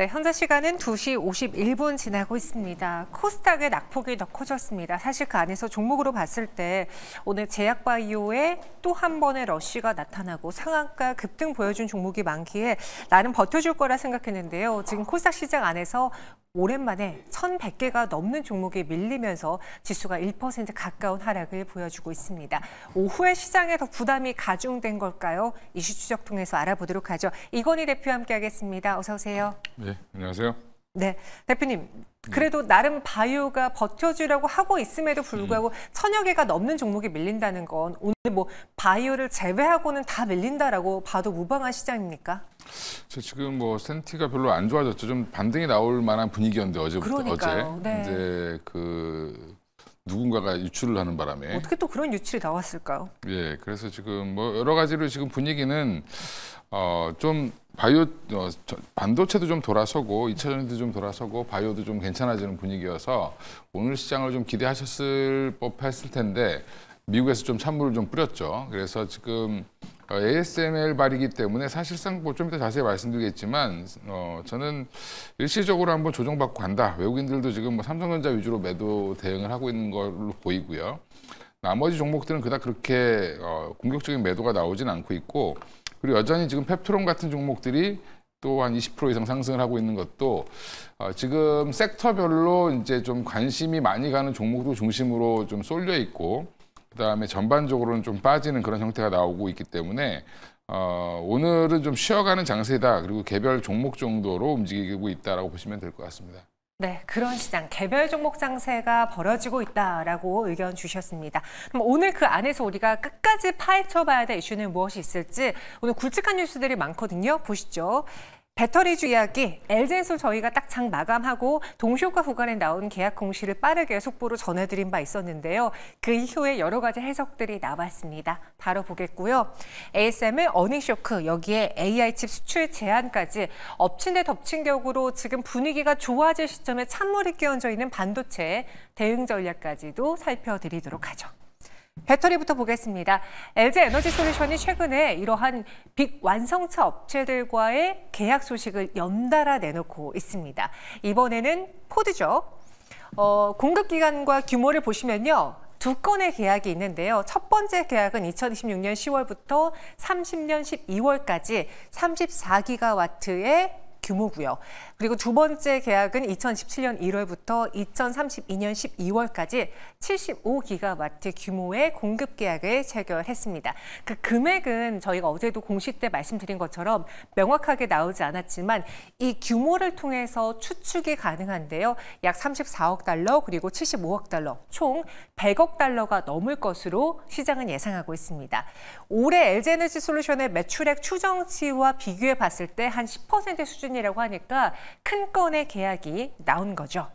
네, 현재 시간은 2시 51분 지나고 있습니다. 코스닥의 낙폭이 더 커졌습니다. 사실 그 안에서 종목으로 봤을 때 오늘 제약바이오에 또 한 번의 러쉬가 나타나고 상한가 급등 보여준 종목이 많기에 나는 버텨줄 거라 생각했는데요. 지금 코스닥 시장 안에서 오랜만에 1,100개가 넘는 종목이 밀리면서 지수가 1% 가까운 하락을 보여주고 있습니다. 오후에 시장에 더 부담이 가중된 걸까요? 이슈 추적 통해서 알아보도록 하죠. 이건희 대표와 함께하겠습니다. 어서 오세요. 네, 안녕하세요. 네, 대표님. 그래도 음. 나름 바이오가 버텨주려고 하고 있음에도 불구하고 음. 천여 개가 넘는 종목이 밀린다는 건 오늘 뭐 바이오를 제외하고는 다 밀린다라고 봐도 무방한 시장입니까? 저 지금 뭐 센티가 별로 안 좋아졌죠. 좀 반등이 나올 만한 분위기였는데 어제부터 그러니까요. 어제. 네. 이제 그 누군가가 유출을 하는 바람에 어떻게 또 그런 유출이 나왔을까요? 예, 그래서 지금 뭐 여러 가지로 지금 분위기는 어, 좀 바이오 어, 반도체도 좀 돌아서고 2차전지도 좀 돌아서고 바이오도 좀 괜찮아지는 분위기여서 오늘 시장을 좀 기대하셨을 법했을 텐데 미국에서 좀 찬물을 좀 뿌렸죠. 그래서 지금 어, ASML 발이기 때문에 사실상 뭐 좀 이따 자세히 말씀드리겠지만 어, 저는 일시적으로 한번 조정받고 간다. 외국인들도 지금 뭐 삼성전자 위주로 매도 대응을 하고 있는 걸로 보이고요. 나머지 종목들은 그닥 그렇게 어, 공격적인 매도가 나오진 않고 있고 그리고 여전히 지금 펩트론 같은 종목들이 또 한 20% 이상 상승을 하고 있는 것도 어, 지금 섹터별로 이제 좀 관심이 많이 가는 종목으로 중심으로 좀 쏠려 있고 그다음에 전반적으로는 좀 빠지는 그런 형태가 나오고 있기 때문에 어, 오늘은 좀 쉬어가는 장세다 그리고 개별 종목 정도로 움직이고 있다라고 보시면 될 것 같습니다. 네, 그런 시장, 개별 종목 장세가 벌어지고 있다라고 의견 주셨습니다. 그럼 오늘 그 안에서 우리가 끝까지 파헤쳐봐야 될 이슈는 무엇이 있을지 오늘 굵직한 뉴스들이 많거든요. 보시죠. 배터리 주의하기 l g 에 저희가 딱 장 마감하고 동시효과 구간에 나온 계약 공시를 빠르게 속보로 전해드린 바 있었는데요. 그 이후에 여러 가지 해석들이 나왔습니다. 바로 보겠고요. ASML 어닝쇼크 여기에 AI 칩 수출 제한까지 엎친 데 덮친 격으로 지금 분위기가 좋아질 시점에 찬물이 끼얹어 있는 반도체 대응 전략까지도 살펴드리도록 하죠. 배터리부터 보겠습니다. LG 에너지 솔루션이 최근에 이러한 빅 완성차 업체들과의 계약 소식을 연달아 내놓고 있습니다. 이번에는 포드죠. 어, 공급 기간과 규모를 보시면요. 두 건의 계약이 있는데요. 첫 번째 계약은 2026년 10월부터 30년 12월까지 34기가와트의 규모고요. 그리고 두 번째 계약은 2017년 1월부터 2032년 12월까지 75기가와트 규모의 공급 계약을 체결했습니다. 그 금액은 저희가 어제도 공식 때 말씀드린 것처럼 명확하게 나오지 않았지만 이 규모를 통해서 추측이 가능한데요. 약 34억 달러 그리고 75억 달러 총 100억 달러가 넘을 것으로 시장은 예상하고 있습니다. 올해 LG에너지 솔루션의 매출액 추정치와 비교해 봤을 때 한 10% 수준 수준이라고 하니까 큰 건의 계약이 나온 거죠.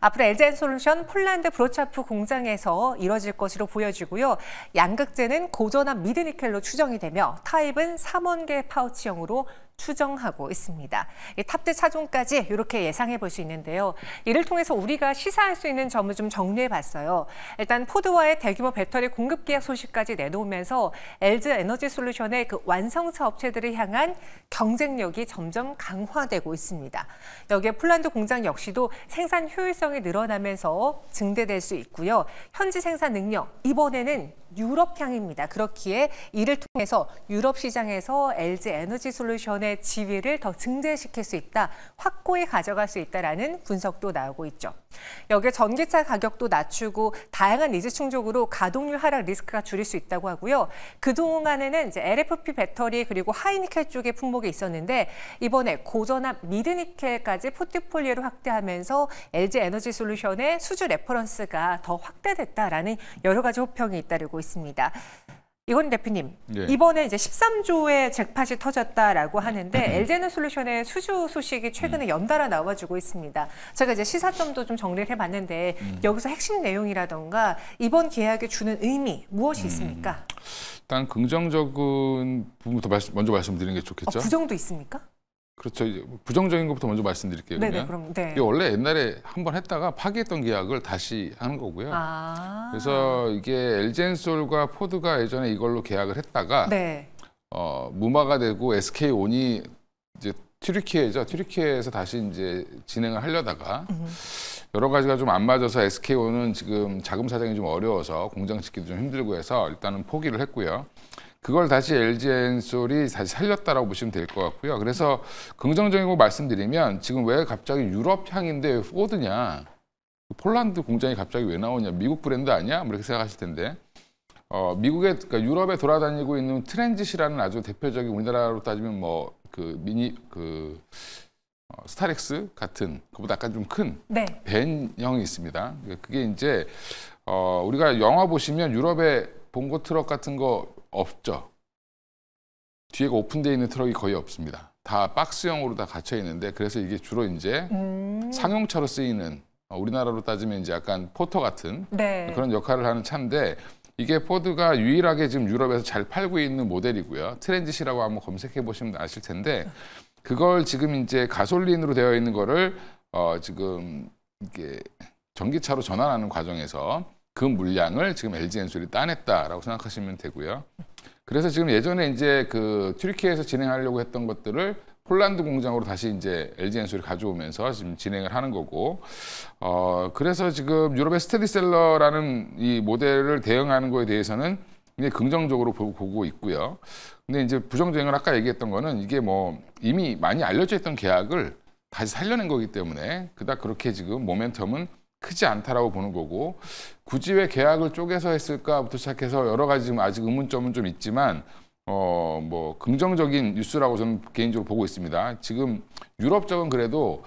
앞으로 엘젠솔루션 폴란드 브로차프 공장에서 이뤄질 것으로 보여지고요. 양극재는 고전압 미드니켈로 추정이 되며 타입은 3원계 파우치형으로 추정하고 있습니다. 탑재 차종까지 이렇게 예상해 볼 수 있는데요. 이를 통해서 우리가 시사할 수 있는 점을 좀 정리해 봤어요. 일단 포드와의 대규모 배터리 공급 계약 소식까지 내놓으면서 엘즈 에너지 솔루션의 그 완성차 업체들을 향한 경쟁력이 점점 강화되고 있습니다. 여기에 폴란드 공장 역시도 생산 효율성 수명이 늘어나면서 증대될 수 있고요. 현지 생산 능력, 이번에는 유럽향입니다. 그렇기에 이를 통해서 유럽 시장에서 LG 에너지 솔루션의 지위를 더 증대시킬 수 있다, 확고히 가져갈 수 있다라는 분석도 나오고 있죠. 여기에 전기차 가격도 낮추고 다양한 니즈 충족으로 가동률 하락 리스크가 줄일 수 있다고 하고요. 그동안에는 이제 LFP 배터리 그리고 하이니켈 쪽의 품목이 있었는데 이번에 고전압 미드니켈까지 포트폴리오를 확대하면서 LG 에너지 솔루션의 수주 레퍼런스가 더 확대됐다라는 여러 가지 호평이 잇따르고 있습니다. 이건 대표님 네. 이번에 이제 13조의 잭팟이 터졌다라고 하는데 음. 엘제너 솔루션의 수주 소식이 최근에 음. 연달아 나와주고 있습니다. 제가 이제 시사점도 좀 정리를 해봤는데 음. 여기서 핵심 내용이라던가 이번 계약에 주는 의미 무엇이 음. 있습니까? 음. 일단 긍정적인 부분부터 말씀, 먼저 말씀드리는 게 좋겠죠. 어, 부정도 있습니까? 그렇죠. 이제 부정적인 것부터 먼저 말씀드릴게요. 네네, 그럼 네. 이게 원래 옛날에 한 번 했다가 파기했던 계약을 다시 하는 거고요. 아 그래서 이게 엘젠솔과 포드가 예전에 이걸로 계약을 했다가 네. 어, 무마가 되고 SK 온이 이제 트리키예죠트리키예에서 다시 이제 진행을 하려다가 음 여러 가지가 좀 안 맞아서 SK 온은 지금 자금 사정이 좀 어려워서 공장 짓기도 좀 힘들고 해서 일단은 포기를 했고요. 그걸 다시 LG 엔솔이 다시 살렸다라고 보시면 될 것 같고요. 그래서 긍정적인 거 말씀드리면 지금 왜 갑자기 유럽 향인데 왜 포드냐? 폴란드 공장이 갑자기 왜 나오냐? 미국 브랜드 아니야? 뭐 이렇게 생각하실 텐데. 어, 미국에 그러니까 유럽에 돌아다니고 있는 트렌짓이라는 아주 대표적인 우리나라로 따지면 뭐 그 미니 그 어, 스타렉스 같은 그보다 약간 좀큰 네. 벤형이 있습니다. 그게 이제 어, 우리가 영화 보시면 유럽의 봉고 트럭 같은 거 없죠. 뒤에 오픈되어 있는 트럭이 거의 없습니다. 다 박스형으로 다 갇혀 있는데 그래서 이게 주로 이제 음. 상용차로 쓰이는 어, 우리나라로 따지면 이제 약간 포터 같은 네. 그런 역할을 하는 차인데 이게 포드가 유일하게 지금 유럽에서 잘 팔고 있는 모델이고요. 트렌짓이라고 한번 검색해 보시면 아실 텐데 그걸 지금 이제 가솔린으로 되어 있는 거를 어 지금 이게 전기차로 전환하는 과정에서 그 물량을 지금 LG 엔솔이 따냈다라고 생각하시면 되고요. 그래서 지금 예전에 이제 그 튀르키에서 진행하려고 했던 것들을 폴란드 공장으로 다시 이제 LG 엔솔이 가져오면서 지금 진행을 하는 거고, 어 그래서 지금 유럽의 스테디셀러라는 이 모델을 대응하는 거에 대해서는 굉장히 긍정적으로 보고 있고요. 근데 이제 부정적인 아까 얘기했던 거는 이게 뭐 이미 많이 알려져 있던 계약을 다시 살려낸 거기 때문에 그닥 그렇게 지금 모멘텀은 크지 않다라고 보는 거고 굳이 왜 계약을 쪼개서 했을까부터 시작해서 여러 가지 지금 아직 의문점은 좀 있지만 어 뭐 긍정적인 뉴스라고 저는 개인적으로 보고 있습니다. 지금 유럽 쪽은 그래도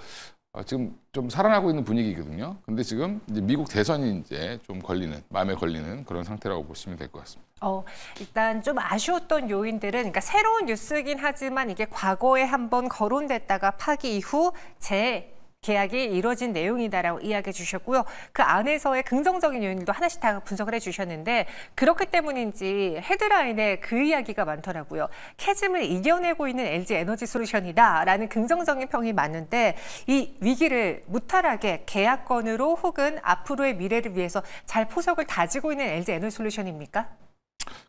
어, 지금 좀 살아나고 있는 분위기거든요. 근데 지금 이제 미국 대선이 이제 좀 걸리는 마음에 걸리는 그런 상태라고 보시면 될 것 같습니다. 어, 일단 좀 아쉬웠던 요인들은 그러니까 새로운 뉴스긴 하지만 이게 과거에 한 번 거론됐다가 파기 이후 재 계약이 이뤄진 내용이다라고 이야기해 주셨고요. 그 안에서의 긍정적인 요인도 하나씩 다 분석을 해 주셨는데 그렇기 때문인지 헤드라인에 그 이야기가 많더라고요. 캐즘을 이겨내고 있는 LG 에너지 솔루션이다라는 긍정적인 평이 많은데 이 위기를 무탈하게 계약권으로 혹은 앞으로의 미래를 위해서 잘 포석을 다지고 있는 LG 에너지 솔루션입니까?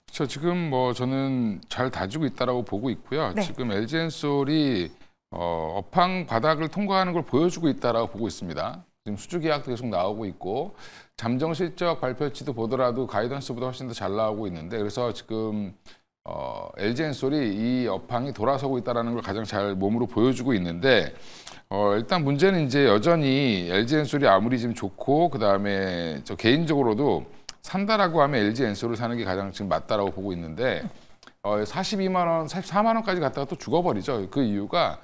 그렇죠. 지금 뭐 저는 잘 다지고 있다라고 보고 있고요. 네. 지금 LG 엔솔이 어, 업황 바닥을 통과하는 걸 보여주고 있다라고 보고 있습니다. 지금 수주 계약도 계속 나오고 있고 잠정 실적 발표치도 보더라도 가이던스보다 훨씬 더 잘 나오고 있는데 그래서 지금 어, LG 엔솔이 이 업황이 돌아서고 있다는 걸 가장 잘 몸으로 보여주고 있는데 어, 일단 문제는 이제 여전히 LG 엔솔이 아무리 지금 좋고 그다음에 저 개인적으로도 산다라고 하면 LG 엔솔을 사는 게 가장 지금 맞다라고 보고 있는데 어, 42만 원, 44만 원까지 갔다가 또 죽어버리죠. 그 이유가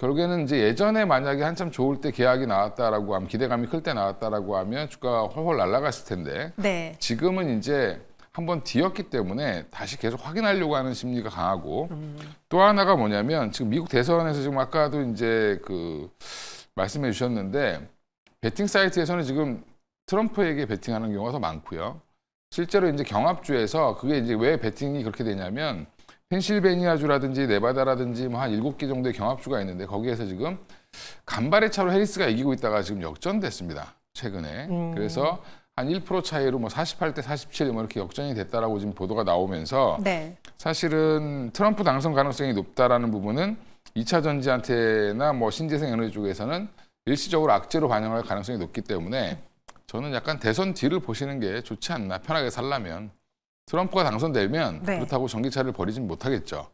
결국에는 이제 예전에 만약에 한참 좋을 때 계약이 나왔다라고 하면 기대감이 클 때 나왔다라고 하면 주가가 훨훨 날아갔을 텐데 네. 지금은 이제 한번 뒤였기 때문에 다시 계속 확인하려고 하는 심리가 강하고 음. 또 하나가 뭐냐면 지금 미국 대선에서 지금 아까도 이제 그 말씀해 주셨는데 베팅 사이트에서는 지금 트럼프에게 베팅하는 경우가 더 많고요. 실제로 이제 경합주에서 그게 이제 왜 베팅이 그렇게 되냐면 펜실베니아주라든지 네바다라든지 뭐 한 7개 정도의 경합주가 있는데 거기에서 지금 간발의 차로 해리스가 이기고 있다가 지금 역전됐습니다. 최근에. 음. 그래서 한 1% 차이로 뭐 48대 47뭐 이렇게 역전이 됐다라고 지금 보도가 나오면서 네. 사실은 트럼프 당선 가능성이 높다라는 부분은 2차 전지한테나 뭐 신재생 에너지 쪽에서는 일시적으로 악재로 반영할 가능성이 높기 때문에 저는 약간 대선 뒤를 보시는 게 좋지 않나 편하게 살라면 트럼프가 당선되면 네. 그렇다고 전기차를 버리진 못하겠죠.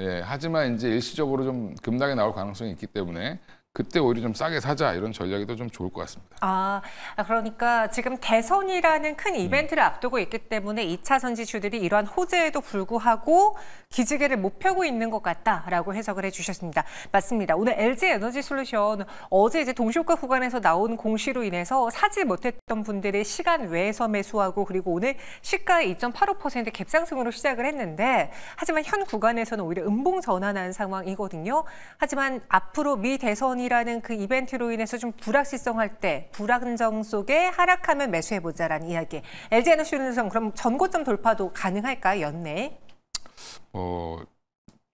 예, 하지만 이제 일시적으로 좀 급락이 나올 가능성이 있기 때문에 그때 오히려 좀 싸게 사자 이런 전략이 더좀 좋을 것 같습니다. 아, 아, 그러니까 지금 대선이라는 큰 이벤트를 음. 앞두고 있기 때문에 2차 선지주들이 이러한 호재에도 불구하고 기지개를 못 펴고 있는 것 같다라고 해석을 해주셨습니다. 맞습니다. 오늘 LG 에너지 솔루션 어제 이제 동시효과 구간에서 나온 공시로 인해서 사지 못했던 분들의 시간 외에서 매수하고 그리고 오늘 시가 2.85% 갭상승으로 시작을 했는데 하지만 현 구간에서는 오히려 음봉 전환한 상황이거든요. 하지만 앞으로 미 대선이 원이라는 그 이벤트로 인해서 좀 불확실성할 때 불안정 속에 하락하면 매수해보자라는 이야기. LG 에너시는 그럼 전고점 돌파도 가능할까요? 연내? 어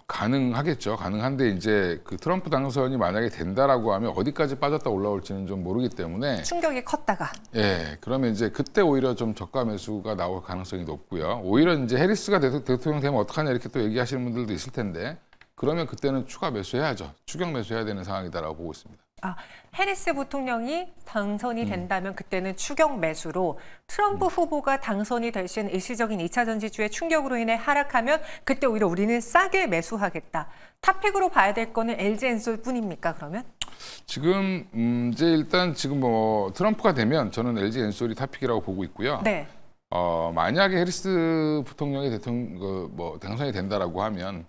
가능하겠죠. 가능한데 이제 그 트럼프 당선이 만약에 된다라고 하면 어디까지 빠졌다 올라올지는 좀 모르기 때문에 충격이 컸다가 예 그러면 이제 그때 오히려 좀 저가 매수가 나올 가능성이 높고요. 오히려 이제 해리스가 대통령 되면 어떡하냐 이렇게 또 얘기하시는 분들도 있을 텐데 그러면 그때는 추가 매수해야죠. 추격 매수해야 되는 상황이다라고 보고 있습니다. 아, 해리스 부통령이 당선이 음. 된다면 음. 그때는 추격 매수로 트럼프 음. 후보가 당선이 될시 일시적인 2차 전지주의 충격으로 인해 하락하면 그때 오히려 우리는 싸게 매수하겠다. 탑픽으로 봐야 될 거는 LG엔솔 뿐입니까 그러면? 지금 음, 이제 일단 지금 뭐 트럼프가 되면 저는 LG엔솔이 탑픽이라고 보고 있고요. 네. 어, 만약에 해리스 부통령이 대통령 그, 뭐 당선이 된다라고 하면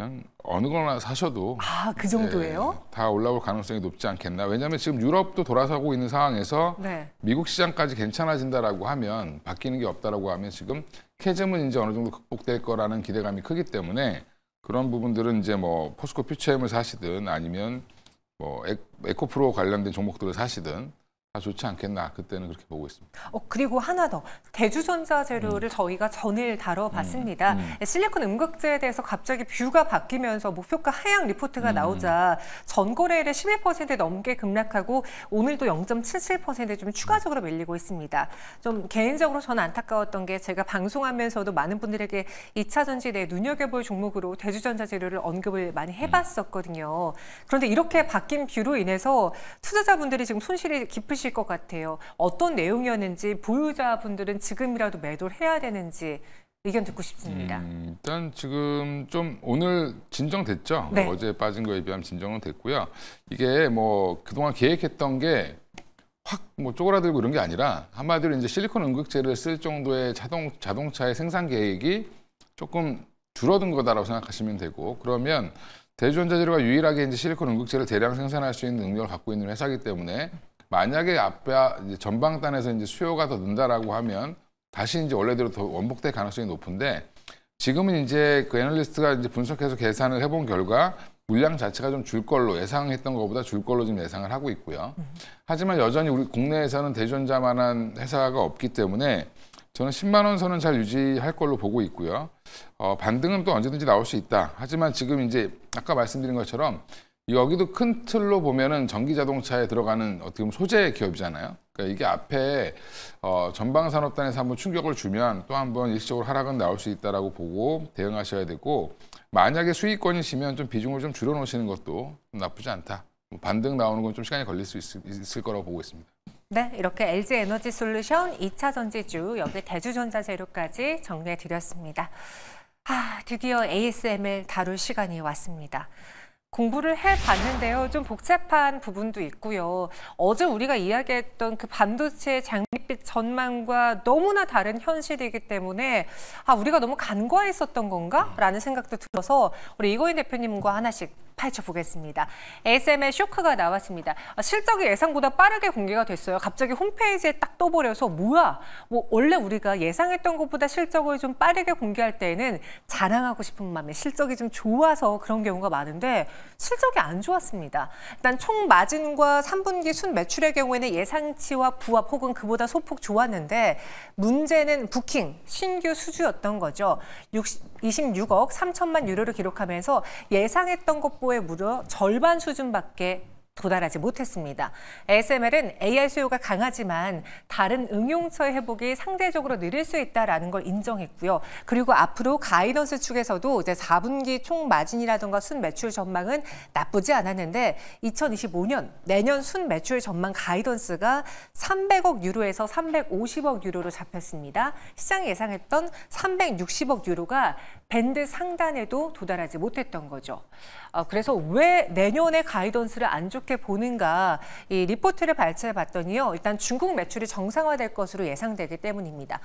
그냥 어느 거나 사셔도 아그 정도예요? 예, 다 올라올 가능성이 높지 않겠나. 왜냐하면 지금 유럽도 돌아서고 있는 상황에서 네. 미국 시장까지 괜찮아진다라고 하면 바뀌는 게 없다라고 하면 지금 캐즘은 이제 어느 정도 극복될 거라는 기대감이 크기 때문에 그런 부분들은 이제 뭐 포스코 퓨처엠을 사시든 아니면 뭐 에코프로 관련된 종목들을 사시든 다 아, 좋지 않겠나 그때는 그렇게 보고 있습니다. 어, 그리고 하나 더 대주전자 재료를 음. 저희가 전일 다뤄봤습니다. 음. 음. 실리콘 음극재에 대해서 갑자기 뷰가 바뀌면서 목표가 하향 리포트가 음. 나오자 전 거래일에 11% 넘게 급락하고 오늘도 0.77%좀 추가적으로 밀리고 있습니다. 좀 개인적으로 저는 안타까웠던 게 제가 방송하면서도 많은 분들에게 2차 전지에 눈여겨볼 종목으로 대주전자 재료를 언급을 많이 해봤었거든요. 그런데 이렇게 바뀐 뷰로 인해서 투자자분들이 지금 손실이 깊으 주실 것 같아요. 어떤 내용이었는지 보유자분들은 지금이라도 매도를 해야 되는지 의견 듣고 싶습니다. 음, 일단 지금 좀 오늘 진정됐죠. 네. 어제 빠진 거에 비하면 진정은 됐고요. 이게 뭐 그동안 계획했던 게 확 뭐 쪼그라들고 이런 게 아니라 한마디로 이제 실리콘 응극제를 쓸 정도의 자동 자동차의 생산 계획이 조금 줄어든 거다라고 생각하시면 되고 그러면 대주전자재료가 유일하게 이제 실리콘 응극제를 대량 생산할 수 있는 능력을 갖고 있는 회사이기 때문에 만약에 앞에 이제 전방단에서 이제 수요가 더 는다라고 하면 다시 이제 원래대로 더 원복될 가능성이 높은데 지금은 이제 그 애널리스트가 이제 분석해서 계산을 해본 결과 물량 자체가 좀 줄 걸로 예상했던 것보다 줄 걸로 지금 예상을 하고 있고요. 음. 하지만 여전히 우리 국내에서는 대전자만한 회사가 없기 때문에 저는 10만 원 선은 잘 유지할 걸로 보고 있고요. 어, 반등은 또 언제든지 나올 수 있다. 하지만 지금 이제 아까 말씀드린 것처럼 여기도 큰 틀로 보면은 전기 자동차에 들어가는 어떻게 보면 소재 기업이잖아요. 그러니까 이게 앞에 어, 전방 산업단에서 한번 충격을 주면 또 한번 일시적으로 하락은 나올 수 있다라고 보고 대응하셔야 되고 만약에 수익권이시면 좀 비중을 좀 줄여놓으시는 것도 나쁘지 않다. 뭐 반등 나오는 건 좀 시간이 걸릴 수 있, 을 거라고 보고 있습니다. 네, 이렇게 LG 에너지 솔루션, 2차 전지주, 여기 대주전자재료까지 정리해 드렸습니다. 아, 드디어 ASML 다룰 시간이 왔습니다. 공부를 해봤는데요. 좀 복잡한 부분도 있고요. 어제 우리가 이야기했던 그 반도체의 장밋빛 전망과 너무나 다른 현실이기 때문에 아 우리가 너무 간과했었던 건가? 라는 생각도 들어서 우리 이거인 대표님과 하나씩 파헤쳐보겠습니다. ASML 쇼크가 나왔습니다. 아, 실적이 예상보다 빠르게 공개가 됐어요. 갑자기 홈페이지에 딱 떠버려서 뭐야? 뭐 원래 우리가 예상했던 것보다 실적을 좀 빠르게 공개할 때에는 자랑하고 싶은 마음에 실적이 좀 좋아서 그런 경우가 많은데 실적이 안 좋았습니다. 일단 총 마진과 3분기 순 매출의 경우에는 예상치와 부합 혹은 그보다 소폭 좋았는데 문제는 부킹, 신규 수주였던 거죠. 60, 26억 3천만 유로를 기록하면서 예상했던 것보다 수요의 무려 절반 수준밖에 도달하지 못했습니다. ASMR은 AI 수요가 강하지만 다른 응용처의 회복이 상대적으로 느릴 수 있다라는 걸 인정했고요. 그리고 앞으로 가이던스 측에서도 이제 4분기 총 마진이라든가 순 매출 전망은 나쁘지 않았는데 2025년 내년 순 매출 전망 가이던스가 300억 유로에서 350억 유로로 잡혔습니다. 시장이 예상했던 360억 유로가 밴드 상단에도 도달하지 못했던 거죠. 어, 그래서 왜 내년에 가이던스를 안 좋게 보는가 이 리포트를 발췌해 봤더니요. 일단 중국 매출이 정상화될 것으로 예상되기 때문입니다.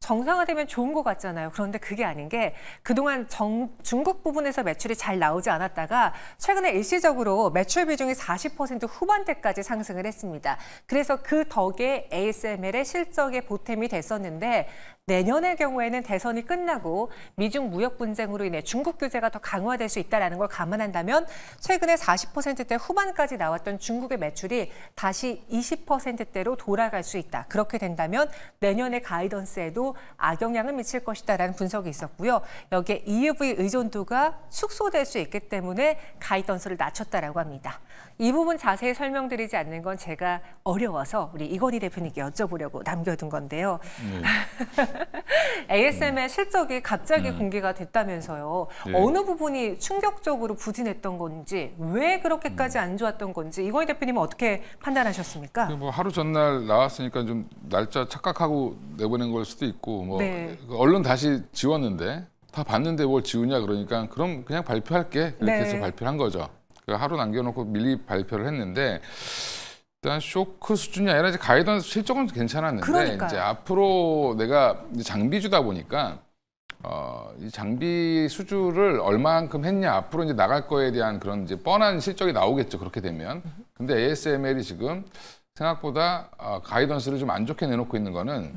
정상화되면 좋은 것 같잖아요. 그런데 그게 아닌 게 그동안 정, 중국 부분에서 매출이 잘 나오지 않았다가 최근에 일시적으로 매출 비중이 40% 후반대까지 상승을 했습니다. 그래서 그 덕에 ASML의 실적에 보탬이 됐었는데 내년의 경우에는 대선이 끝나고 미중 무역 무역 분쟁으로 인해 중국 규제가 더 강화될 수 있다는 걸 감안한다면 최근에 40%대 후반까지 나왔던 중국의 매출이 다시 20%대로 돌아갈 수 있다. 그렇게 된다면 내년의 가이던스에도 악영향을 미칠 것이다라는 분석이 있었고요. 여기에 EUV 의존도가 축소될 수 있기 때문에 가이던스를 낮췄다라고 합니다. 이 부분 자세히 설명드리지 않는 건 제가 어려워서 우리 이건희 대표님께 여쭤보려고 남겨둔 건데요. 네. ASM의 실적이 갑자기 네. 공개가 됐다면서요. 네. 어느 부분이 충격적으로 부진했던 건지 왜 그렇게까지 음. 안 좋았던 건지 이거희 대표님은 어떻게 판단하셨습니까? 그 뭐 하루 전날 나왔으니까 좀 날짜 착각하고 내보낸 걸 수도 있고 뭐 네. 언론 그 다시 지웠는데 다 봤는데 뭘 지우냐 그러니까 그럼 그냥 발표할게 이렇게 네. 해서 발표한 거죠. 그 하루 남겨놓고 미리 발표를 했는데 일단 쇼크 수준이 아니라 이제 가이던스 실적은 괜찮았는데 그러니까요. 이제 앞으로 내가 장비주다 보니까 어, 이 장비 수주를 얼마만큼 했냐 앞으로 이제 나갈 거에 대한 그런 이제 뻔한 실적이 나오겠죠 그렇게 되면 근데 ASML이 지금 생각보다 어, 가이던스를 좀 안 좋게 내놓고 있는 거는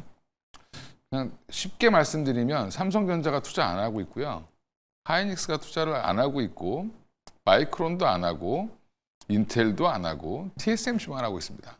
그냥 쉽게 말씀드리면 삼성전자가 투자 안 하고 있고요 하이닉스가 투자를 안 하고 있고 마이크론도 안 하고 인텔도 안 하고 TSMC만 하고 있습니다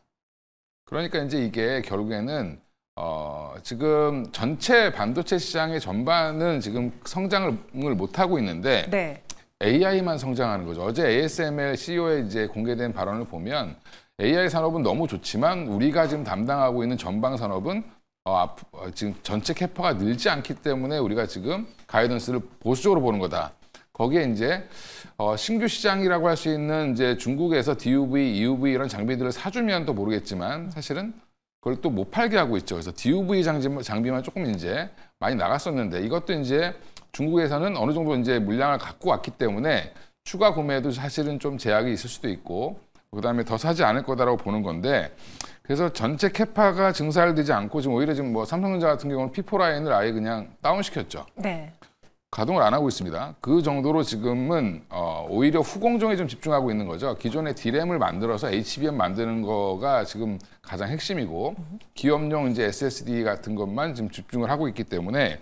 그러니까 이제 이게 결국에는 어, 지금 전체 반도체 시장의 전반은 지금 성장을 못하고 있는데 네. AI만 성장하는 거죠. 어제 ASML CEO의 이제 공개된 발언을 보면 AI 산업은 너무 좋지만 우리가 지금 담당하고 있는 전방 산업은 어, 어 지금 전체 캐퍼가 늘지 않기 때문에 우리가 지금 가이던스를 보수적으로 보는 거다. 거기에 이제 어, 신규 시장이라고 할 수 있는 이제 중국에서 DUV, EUV 이런 장비들을 사주면 또 모르겠지만 사실은 그걸 또 못 팔게 하고 있죠. 그래서 DUV 장비 장비만 조금 이제 많이 나갔었는데 이것도 이제 중국에서는 어느 정도 이제 물량을 갖고 왔기 때문에 추가 구매에도 사실은 좀 제약이 있을 수도 있고 그다음에 더 사지 않을 거다라고 보는 건데 그래서 전체 캐파가 증설되지 않고 지금 오히려 지금 뭐 삼성전자 같은 경우는 P4 라인을 아예 그냥 다운 시켰죠. 네. 가동을 안 하고 있습니다. 그 정도로 지금은 어, 오히려 후공정에 좀 집중하고 있는 거죠. 기존의 D램을 만들어서 HBM 만드는 거가 지금 가장 핵심이고 기업용 이제 SSD 같은 것만 지금 집중을 하고 있기 때문에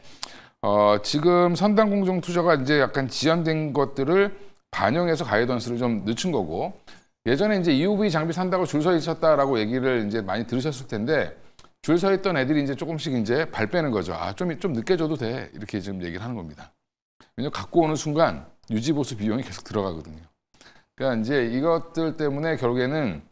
어, 지금 선단 공정 투자가 이제 약간 지연된 것들을 반영해서 가이던스를 좀 늦춘 거고 예전에 이제 EUV 장비 산다고 줄 서 있었다라고 얘기를 이제 많이 들으셨을 텐데 줄 서 있던 애들이 이제 조금씩 이제 발 빼는 거죠. 아, 좀, 좀 늦게 줘도 돼. 이렇게 지금 얘기를 하는 겁니다. 왜냐면 갖고 오는 순간 유지보수 비용이 계속 들어가거든요. 그러니까 이제 이것들 때문에 결국에는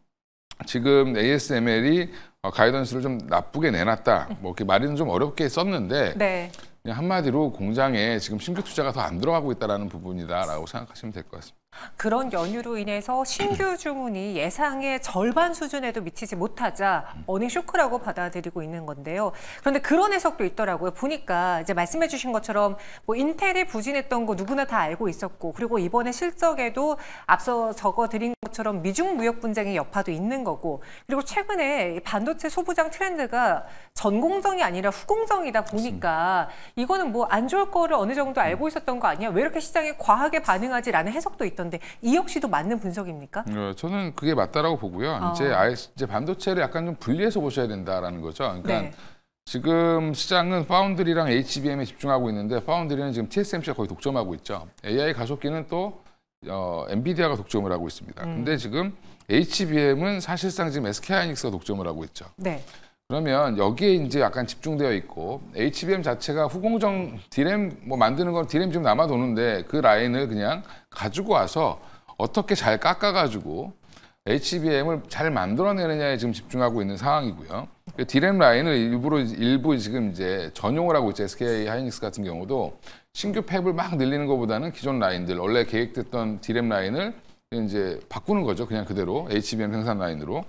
지금 ASML이 어, 가이던스를 좀 나쁘게 내놨다. 뭐 이렇게 말은 좀 어렵게 썼는데 네. 한마디로 공장에 지금 신규 투자가 더 안 들어가고 있다라는 부분이다라고 생각하시면 될 것 같습니다. 그런 연유로 인해서 신규 주문이 예상의 절반 수준에도 미치지 못하자 어닝 쇼크라고 받아들이고 있는 건데요. 그런데 그런 해석도 있더라고요. 보니까 이제 말씀해 주신 것처럼 뭐 인텔이 부진했던 거 누구나 다 알고 있었고 그리고 이번에 실적에도 앞서 적어드린 것처럼 미중 무역 분쟁의 여파도 있는 거고 그리고 최근에 반도체 소부장 트렌드가 전공정이 아니라 후공정이다 보니까 이거는 뭐 안 좋을 거를 어느 정도 알고 음. 있었던 거 아니야? 왜 이렇게 시장에 과하게 반응하지라는 해석도 있던데 이 역시도 맞는 분석입니까? 어, 저는 그게 맞다라고 보고요. 어. 이제 아예 이제 반도체를 약간 좀 분리해서 보셔야 된다라는 거죠. 그러니까 네. 지금 시장은 파운드리랑 HBM에 집중하고 있는데 파운드리는 지금 TSMC가 거의 독점하고 있죠. AI 가속기는 또 어, 엔비디아가 독점을 하고 있습니다. 음. 근데 지금 HBM은 사실상 지금 SK 하이닉스가 독점을 하고 있죠. 네. 그러면 여기에 이제 약간 집중되어 있고 HBM 자체가 후공정 디램 뭐 만드는 건 디램 좀 남아 도는데 그 라인을 그냥 가지고 와서 어떻게 잘 깎아 가지고 HBM을 잘 만들어내느냐에 지금 집중하고 있는 상황이고요. 그 디램 라인을 일부러 일부 지금 이제 전용을 하고 있죠. SK 하이닉스 같은 경우도 신규 팩을막 늘리는 것보다는 기존 라인들 원래 계획됐던 디램 라인을 이제 바꾸는 거죠. 그냥 그대로 HBM 생산 라인으로.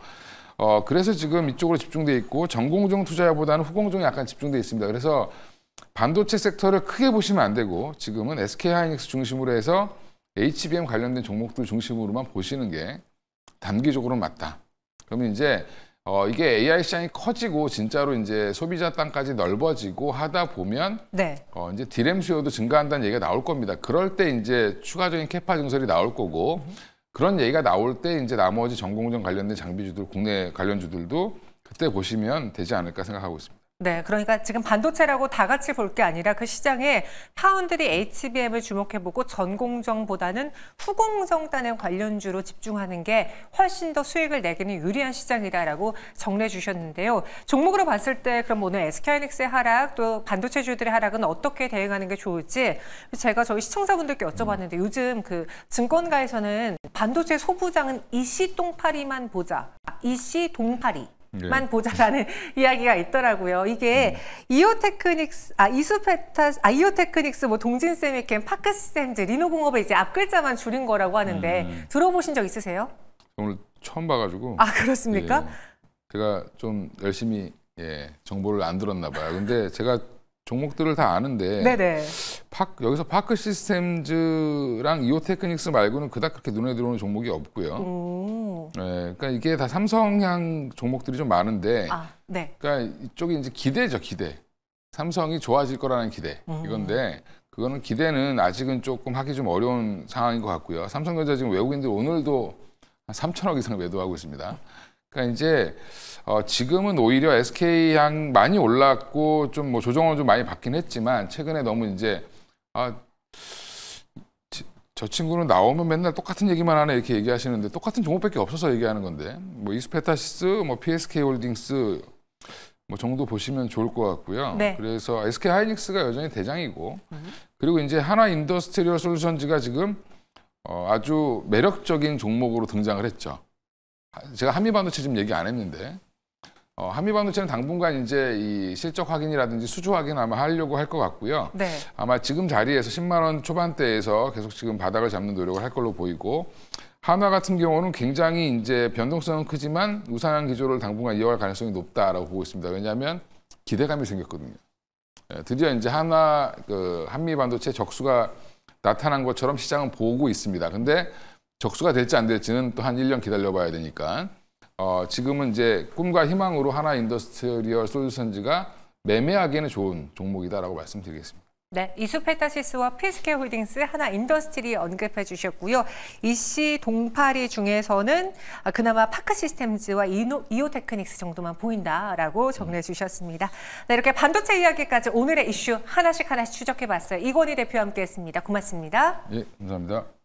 어 그래서 지금 이쪽으로 집중돼 있고 전공종 투자보다는 후공종이 약간 집중돼 있습니다. 그래서 반도체 섹터를 크게 보시면 안 되고 지금은 SK 하이닉스 중심으로 해서 HBM 관련된 종목들 중심으로만 보시는 게단기적으로 맞다. 그러면 이제 어, 이게 AI 시장이 커지고 진짜로 이제 소비자 땅까지 넓어지고 하다 보면 네. 어, 이제 디램 수요도 증가한다는 얘기가 나올 겁니다. 그럴 때 이제 추가적인 캐파 증설이 나올 거고 음. 그런 얘기가 나올 때 이제 나머지 전공정 관련된 장비주들 국내 관련주들도 그때 보시면 되지 않을까 생각하고 있습니다. 네, 그러니까 지금 반도체라고 다 같이 볼 게 아니라 그 시장에 파운드리 HBM을 주목해보고 전공정보다는 후공정단에 관련주로 집중하는 게 훨씬 더 수익을 내기는 유리한 시장이다라고 정리해 주셨는데요. 종목으로 봤을 때 그럼 오늘 SK하이닉스의 하락 또 반도체주들의 하락은 어떻게 대응하는 게 좋을지 제가 저희 시청자분들께 여쭤봤는데 요즘 그 증권가에서는 반도체 소부장은 이씨 똥파리만 보자, 이씨 동파리 네. 만 네. 보자라는 이야기가 있더라고요. 이게 음. 이오테크닉스, 아 이수페타, 아 이오테크닉스, 뭐 동진 세미캠, 파크스 샌즈, 리노공업의 이제 앞 글자만 줄인 거라고 하는데 음. 들어보신 적 있으세요? 오늘 처음 봐가지고. 아 그렇습니까? 예, 제가 좀 열심히 예, 정보를 안 들었나 봐요. 근데 제가 종목들을 다 아는데 네네. 파, 여기서 파크 시스템즈랑 이오테크닉스 말고는 그닥 그렇게 눈에 들어오는 종목이 없고요. 네, 그러니까 이게 다 삼성향 종목들이 좀 많은데 아, 네. 그러니까 이쪽이 이제 기대죠, 기대. 삼성이 좋아질 거라는 기대 음. 이건데 그거는 기대는 아직은 조금 하기 좀 어려운 상황인 것 같고요. 삼성전자 지금 외국인들 오늘도 한 3천억 이상 매도하고 있습니다. 그러니까 이제 어 지금은 오히려 SK 양 많이 올랐고 좀 뭐 조정을 좀 많이 받긴 했지만 최근에 너무 이제 아저 친구는 나오면 맨날 똑같은 얘기만 하네 이렇게 얘기하시는데 똑같은 종목밖에 없어서 얘기하는 건데 뭐 이스페타시스, 뭐 PSK 홀딩스 뭐 정도 보시면 좋을 것 같고요. 네. 그래서 SK 하이닉스가 여전히 대장이고 음. 그리고 이제 하나 인더스트리얼 솔루션즈가 지금 어, 아주 매력적인 종목으로 등장을 했죠. 제가 한미반도체 지금 얘기 안 했는데 어, 한미반도체는 당분간 이제 이 실적 확인이라든지 수주 확인 아마 하려고 할 것 같고요. 네. 아마 지금 자리에서 10만 원 초반대에서 계속 지금 바닥을 잡는 노력을 할 걸로 보이고 한화 같은 경우는 굉장히 이제 변동성은 크지만 우상향 기조를 당분간 이어갈 가능성이 높다라고 보고 있습니다. 왜냐하면 기대감이 생겼거든요. 예, 드디어 이제 한화 그 한미 반도체 적수가 나타난 것처럼 시장은 보고 있습니다. 근데 적수가 될지 안 될지는 또 한 1년 기다려봐야 되니까 어, 지금은 이제 꿈과 희망으로 하나 인더스트리얼 솔루션즈가 매매하기에는 좋은 종목이다라고 말씀드리겠습니다. 네, 이수페타시스와 피스케 홀딩스 하나 인더스트리 언급해 주셨고요. 이씨 동파리 중에서는 아, 그나마 파크 시스템즈와 이오테크닉스 정도만 보인다라고 정리해 주셨습니다. 네, 이렇게 반도체 이야기까지 오늘의 이슈 하나씩 하나씩 추적해 봤어요. 이건희 대표와 함께했습니다. 고맙습니다. 예, 감사합니다.